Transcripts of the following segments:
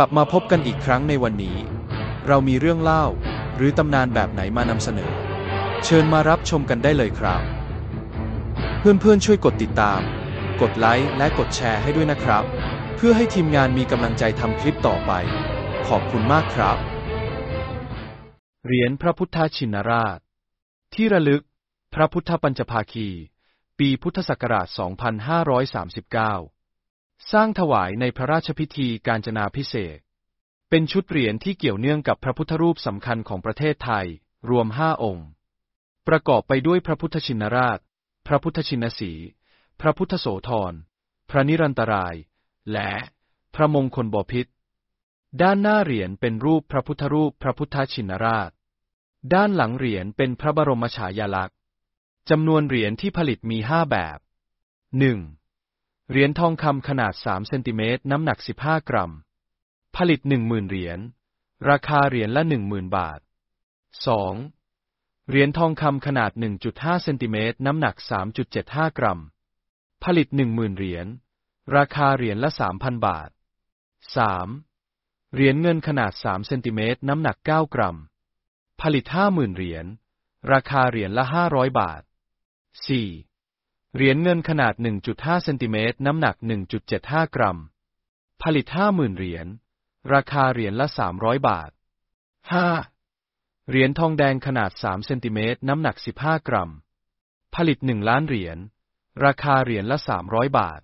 กลับมาพบกันอีกครั้งในวันนี้ เรามีเรื่องเล่าหรือตำนานแบบไหนมานำเสนอ เชิญมารับชมกันได้เลยครับ เพื่อนๆ ช่วยกดติดตาม กดไลค์และกดแชร์ให้ด้วยนะครับ เพื่อให้ทีมงานมีกำลังใจทำคลิปต่อไป ขอบคุณมากครับ เหรียญพระพุทธชินราช ที่ระลึกพระพุทธปัญจภาคี ปีพุทธศักราช 2539สร้างถวายในพระราชพิธีการจนาพิเศษ เป็นชุดเหรียญที่เกี่ยวเนื่องกับพระพุทธรูปสำคัญของประเทศไทย รวมห้าองค์ ประกอบไปด้วยพระพุทธชินราช พระพุทธชินสี พระพุทธโสธร พระนิรันตราย และ พระมงคลบพิษ ด้านหน้าเหรียญเป็นรูปพระพุทธรูปพระพุทธชินราช ด้านหลังเหรียญเป็นพระบรมฉายาลักษณ์จำนวนเหรียญที่ผลิตมีห้าแบบหนึ่งเหรียญทองคำขนาด3เซนติเมตรน้ำหนัก 15 กรัม ผลิต 10,000 เหรียญ ราคาเหรียญละ 10,000 บาท 2. เหรียญทองคำขนาด 1.5 เซนติเมตร น้ำหนัก 3.75 กรัม ผลิต 10,000 เหรียญ ราคาเหรียญละ 3,000 บาท 3. เหรียญเงินขนาด 3 เซนติเมตรน้ำหนัก 9 กรัม ผลิต 50,000เหรียญ ราคาเหรียญละ 500 บาท 4. เหรียญเงินขนาด 1.5 เซนติเมตร น้ำหนัก 1.75 กรัม ผลิต50,000 เหรียญ ราคาเหรียญละ 300 บาท 5. เหรียญทองแดงขนาด 3 เซนติเมตรน้ำหนัก 15 กรัม ผลิต 1 ล้านเหรียญ ราคาเหรียญละ 300 บาท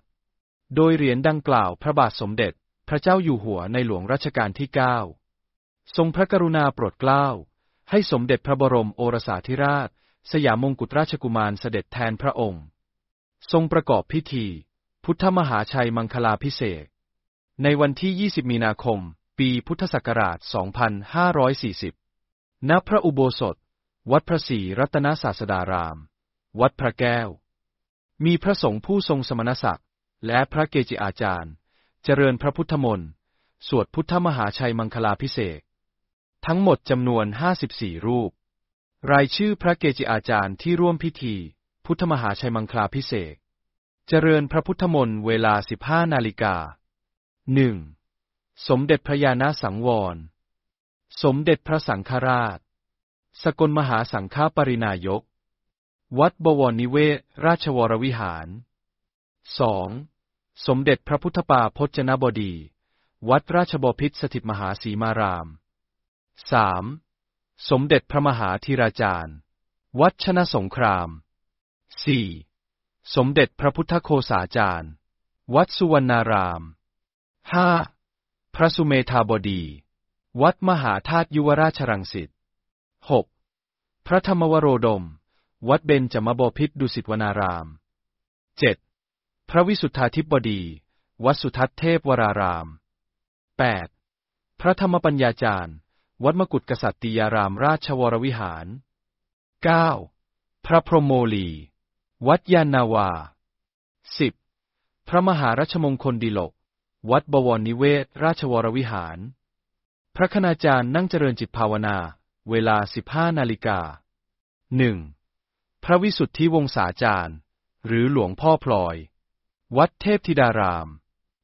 โดยเหรียญดังกล่าวพระบาทสมเด็จพระเจ้าอยู่หัวในหลวงรัชกาลที่ 9 ทรงพระกรุณาโปรดเกล้า ให้สมเด็จพระบรมโอรสาธิราช สยามมงกุฎราชกุมารเสด็จแทนพระองค์ทรงประกอบพิธี พุทธมหาชัยมังคลาพิเศษในวันที่ 20 มีนาคม ปีพุทธศักราช 2540 ณ พระอุโบสถ วัดพระศรีรัตนศาสดาราม วัดพระแก้ว มีพระสงฆ์ผู้ทรงสมณศักดิ์และพระเกจิอาจารย์ เจริญพระพุทธมนต์สวดพุทธมหาชัยมังคลาพิเศษทั้งหมดจำนวน 54 รูป รายชื่อพระเกจิอาจารย์ที่ร่วมพิธีพุทธมหาชัยมังคลาพิเศษ เจริญพระพุทธมนต์เวลา 15 นาฬิกา 1. สมเด็จพระยาณสังวร สมเด็จพระสังฆราช สกลมหาสังฆปรินายก วัดบวรนิเวศราชวรวิหาร 2. สมเด็จพระพุทธปาพจนบดี วัดราชบพิษสถิตมหาสีมาราม 3. สมเด็จพระมหาธีราจารย์ วัดชนะสงคราม 4. สมเด็จพระพุทธโคสาจารย์ วัดสุวรรณาราม 5. พระสุเมธาบดี วัดมหาธาตุยุวราชรังสิต 6. พระธรรมวโรดม วัดเบญจมบพิษดุสิตวนาราม 7. พระวิสุทธาธิบดี วัดสุทัศเทพวราราม 8. พระธรรมปัญญาจารย์ วัดมกุฏกษัตริยารามราชวรวิหาร 9. พระพรหมโมลีวัดยานนาวา 10. พระมหารัชมงคลดิลก วัดบวรนิเวศราชวรวิหาร พระคณาจารย์นั่งเจริญจิตภาวนา เวลา 15 นาฬิกา 1. พระวิสุทธิวงศาจารย์ หรือหลวงพ่อพลอย วัดเทพธิดาราม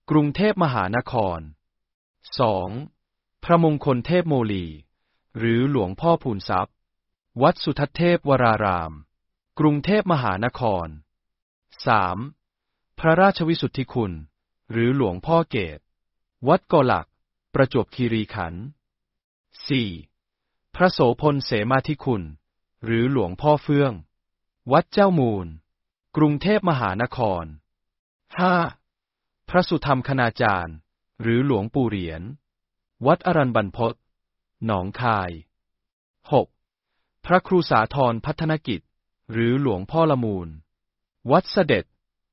กรุงเทพมหานคร 2. พระมงคลเทพโมลี หรือหลวงพ่อภูนทรัพย์ วัดสุทัศเทพวรารามกรุงเทพมหานคร 3. พระราชวิสุทธิคุณ หรือหลวงพ่อเกต วัดกอหลัก ประจวบคีรีขันธ์ 4. พระโสพลเสมาธิคุณ หรือหลวงพ่อเฟื่อง วัดเจ้ามูล กรุงเทพมหานคร 5. พระสุธรรมคณาจารย์ หรือหลวงปู่เหรียญ วัดอรันบันพศหนองคาย 6. พระครูสาธรพัฒนกิจหรือหลวงพ่อละมูล วัดเสด็จ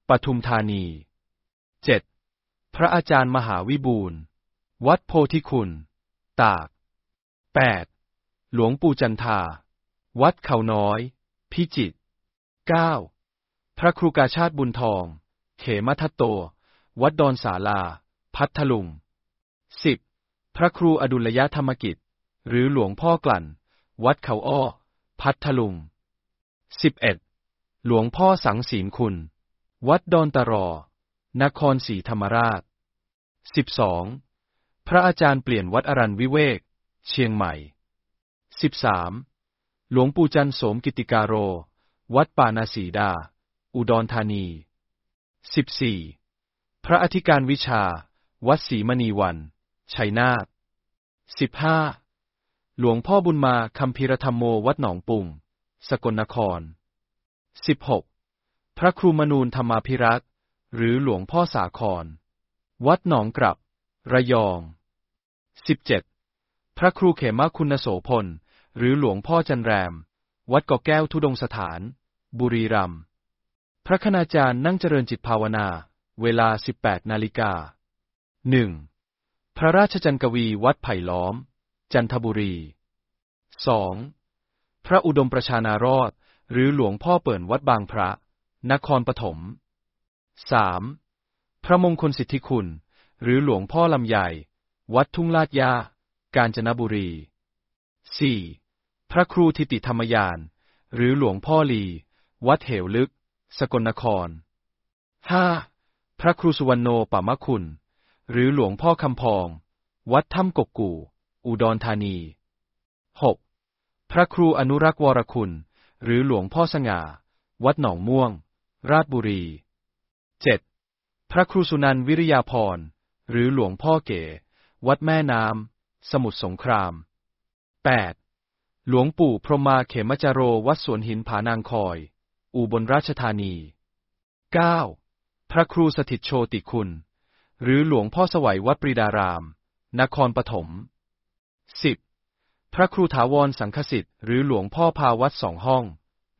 ปทุมธานี 7. พระอาจารย์มหาวิบูลวัดโพธิคุณ ตาก 8. หลวงปู่จันทา วัดเขาน้อย พิจิตร 9. พระครูกาชาติบุญทอง เขมทัตโต วัดดอนสาลา พัทลุง 10. พระครูอดุลยธรรมกิจ หรือหลวงพ่อกลั่น วัดเขาอ้อ พัทลุง 11. หลวงพ่อสังศีลคุณ วัดดอนตะรอ นครศรีธรรมราช 12. พระอาจารย์เปลี่ยนวัดอรันวิเวก เชียงใหม่ 13. หลวงปู่จันโสมกิติการโร วัดป่านาสีดา อุดรธานี 14. พระอธิการวิชา วัดศรีมณีวัน ชัยนาท 15. หลวงพ่อบุญมาคำพิรธรรมโมวัดหนองปุ่งสกลนคร 16. พระครูมนูนธรรมาภิรักษ์ หรือหลวงพ่อสาคร วัดหนองกลับ ระยอง 17. พระครูเขมาคุณโสพล หรือหลวงพ่อจันแรม วัดกอแก้วทุดงสถาน บุรีรัมย์พระคณาจารย์นั่งเจริญจิตภาวนา เวลา 18 นาฬิกา 1. พระราชจันกวีวัดไผ่ล้อม จันทบุรี 2. พระอุดมประชานารอด หรือหลวงพ่อเปิ่นวัดบางพระ นครปฐม 3. พระมงคลสิทธิคุณ หรือหลวงพ่อลำใหญ่ วัดทุ่งลาดยา กาญจนบุรี 4. พระครูทิติธรรมยาน หรือหลวงพ่อลี วัดเหวลึก สกลนคร 5. พระครูสุวรรณโนปามคุณหรือหลวงพ่อคำพอง วัดถ้ำกกกูอุดรธานี 6. พระครูอนุรักษ์วรคุณ หรือหลวงพ่อสง่า วัดหนองม่วง ราชบุรี 7. พระครูสุนันวิริยาพรหรือหลวงพ่อเก๋ วัดแม่น้ำสมุทรสงคราม 8. หลวงปู่พรหมาเขมจโรวัดสวนหินผานางคอย อุบลราชธานี 9. พระครูสถิตโชติคุณ หรือหลวงพ่อสวัยวัดปรีดาราม นครปฐม 10. พระครูถาวรสังคสิทธิ์หรือหลวงพ่อพาวัดสองห้อง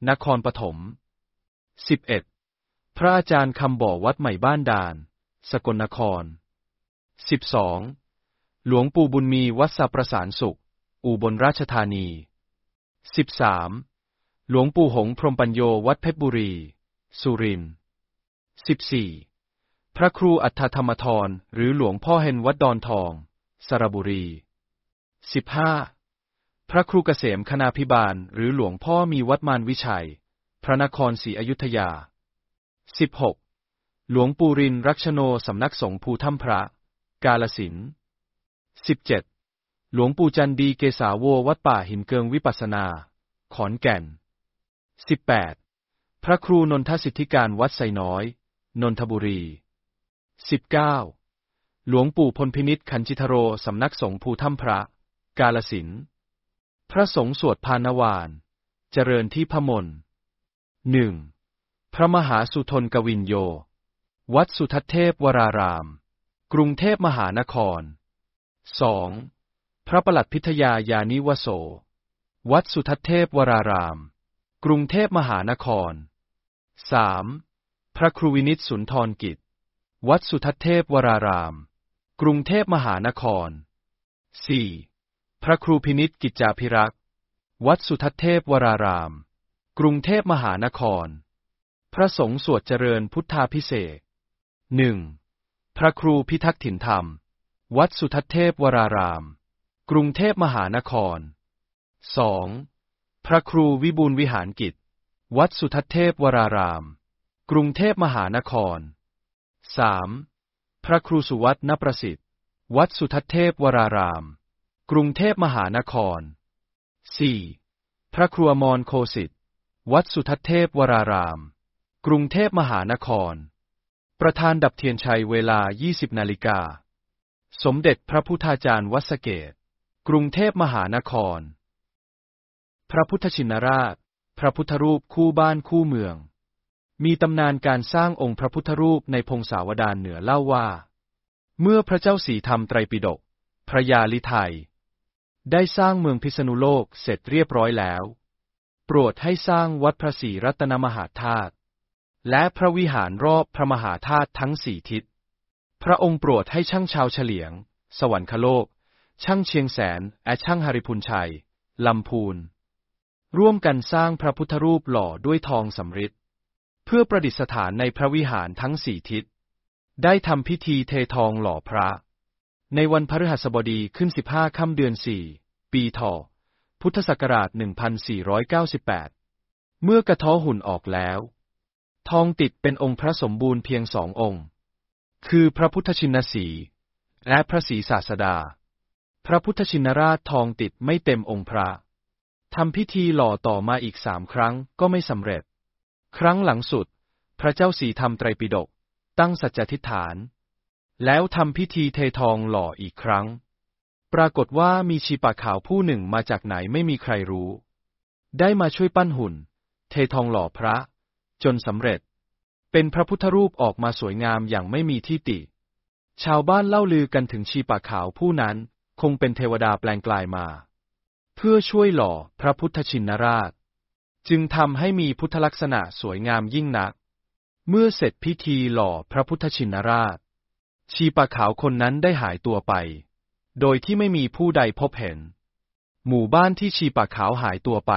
นครปฐม 11. พระอาจารย์คำบ่อวัดใหม่บ้านดาน สกลนคร 12. หลวงปู่บุญมีวัดสัประสานสุข อุบลราชธานี 13. หลวงปู่หงพรมปัญโยวัดเพชรบุรี สุรินทร์ 14. พระครูอัฏฐธรรมทรหรือหลวงพ่อเฮนวัดดอนทอง สระบุรี 15. พระครูเกษมคณาพิบาลหรือหลวงพ่อมีวัดมานวิชัย พระนครศรีอยุธยา 16. หลวงปู่รินรักชโนสำนักสงฆ์ภูถ้ำพระ กาลสิน 17. หลวงปู่จันดีเกษาโววัดป่าหินเกิงวิปัสนา ขอนแก่น 18. พระครูนนทสิทธิการวัดไซน้อย นนทบุรี 19. หลวงปู่พลพินิษขันจิทโรสำนักสงฆ์ภูถ้ำพระ กาลสินพระสงฆ์สวดพานวานเจริญที่พมลหนึ่ง พระมหาสุทนกวินโย วัดสุทัศเทพวราราม กรุงเทพมหานคร 2. พระประหลัดพิทยายานิวโส วัดสุทัศเทพวราราม กรุงเทพมหานคร 3. พระครูวินิตสุนทรกิจ วัดสุทัศเทพวราราม กรุงเทพมหานคร 4. พระครูพินิษกิจจาภิรักษ์วัดสุทัศเทพวราราม กรุงเทพมหานคร พระสงฆ์สวดเจริญพุทธาพิเศษหนึ่ง พระครูพิทักษ์ถิ่นธรรม วัดสุทัศเทพวราราม กรุงเทพมหานครสอง พระครูวิบูลวิหารกิจวัดสุทัศเทพวราราม กรุงเทพมหานครสามพระครูสุวัตนประสิทธิ์ วัดสุทัศเทพวรารามกรุงเทพมหานคร 4. พระครัวมอนโคสิตวัดสุทัศเทพวราราม กรุงเทพมหานคร ประธานดับเทียนชัยเวลา 20 นาฬิกา สมเด็จพระพุทธาจารย์วัสเกต กรุงเทพมหานคร พระพุทธชินราช พระพุทธรูปคู่บ้านคู่เมือง มีตำนานการสร้างองค์พระพุทธรูปในพงศาวดารเหนือเล่าว่า เมื่อพระเจ้าสีธรรมไตรปิฎก พระยาลิไทยได้สร้างเมืองพิษณุโลกเสร็จเรียบร้อยแล้ว โปรดให้สร้างวัดพระศรีรัตนมหาธาตุและพระวิหารรอบพระมหาธาตุทั้งสี่ทิศ พระองค์โปรดให้ช่างชาวเฉลียง สวรรคโลก ช่างเชียงแสนและช่างหริพุนชัย ลำพูน ร่วมกันสร้างพระพุทธรูปหล่อด้วยทองสำริดเพื่อประดิษฐานในพระวิหารทั้งสี่ทิศ ได้ทำพิธีเททองหล่อพระในวันพฤหัสบดีขึ้น 15 ค่ำเดือน 4 ปีถอพุทธศักราช 1498 เมื่อกระท้อหุ่นออกแล้ว ทองติดเป็นองค์พระสมบูรณ์เพียงสององค์ คือพระพุทธชินสี และพระศรีศาสดา พระพุทธชินราชทองติดไม่เต็มองค์พระ ทำพิธีหล่อต่อมาอีกสามครั้งก็ไม่สำเร็จ ครั้งหลังสุดพระเจ้าสีทำไตรปิฎกตั้งสัจจทิฐานแล้วทำพิธีเททองหล่ออีกครั้ง ปรากฏว่ามีชีปะขาวผู้หนึ่งมาจากไหนไม่มีใครรู้ ได้มาช่วยปั้นหุ่น เททองหล่อพระ จนสำเร็จ เป็นพระพุทธรูปออกมาสวยงามอย่างไม่มีที่ติ ชาวบ้านเล่าลือกันถึงชีปะขาวผู้นั้นคงเป็นเทวดาแปลงกลายมา เพื่อช่วยหล่อพระพุทธชินราช จึงทำให้มีพุทธลักษณะสวยงามยิ่งนัก เมื่อเสร็จพิธีหล่อพระพุทธชินราชชีปะขาวคนนั้นได้หายตัวไป โดยที่ไม่มีผู้ใดพบเห็น หมู่บ้านที่ชีปะขาวหายตัวไป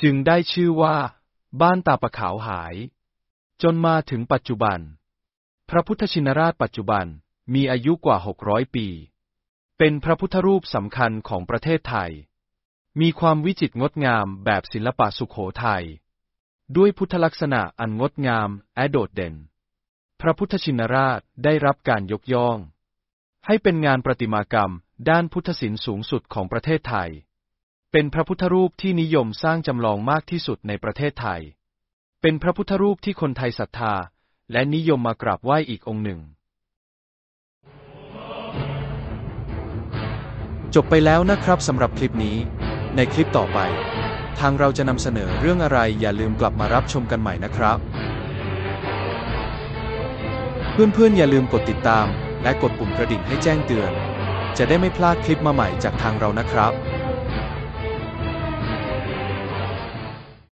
จึงได้ชื่อว่า บ้านตาปะขาวหาย จนมาถึงปัจจุบัน พระพุทธชินราชปัจจุบันมีอายุกว่าหกร้อยปี เป็นพระพุทธรูปสำคัญของประเทศไทย มีความวิจิตรงดงามแบบศิลปะสุขโขทยัย ด้วยพุทธลักษณะอันงดงามแอดโดดเด่นพระพุทธชินราชได้รับการยกย่อง ให้เป็นงานประติมากรรมด้านพุทธศิลป์สูงสุดของประเทศไทย เป็นพระพุทธรูปที่นิยมสร้างจำลองมากที่สุดในประเทศไทย เป็นพระพุทธรูปที่คนไทยศรัทธา และนิยมมากราบไหว้อีกองค์หนึ่ง จบไปแล้วนะครับสำหรับคลิปนี้ ในคลิปต่อไป ทางเราจะนำเสนอเรื่องอะไรอย่าลืมกลับมารับชมกันใหม่นะครับเพื่อน ๆ อย่าลืมกดติดตามและกดปุ่มกระดิ่งให้แจ้งเตือน จะได้ไม่พลาดคลิปมาใหม่จากทางเรานะครับ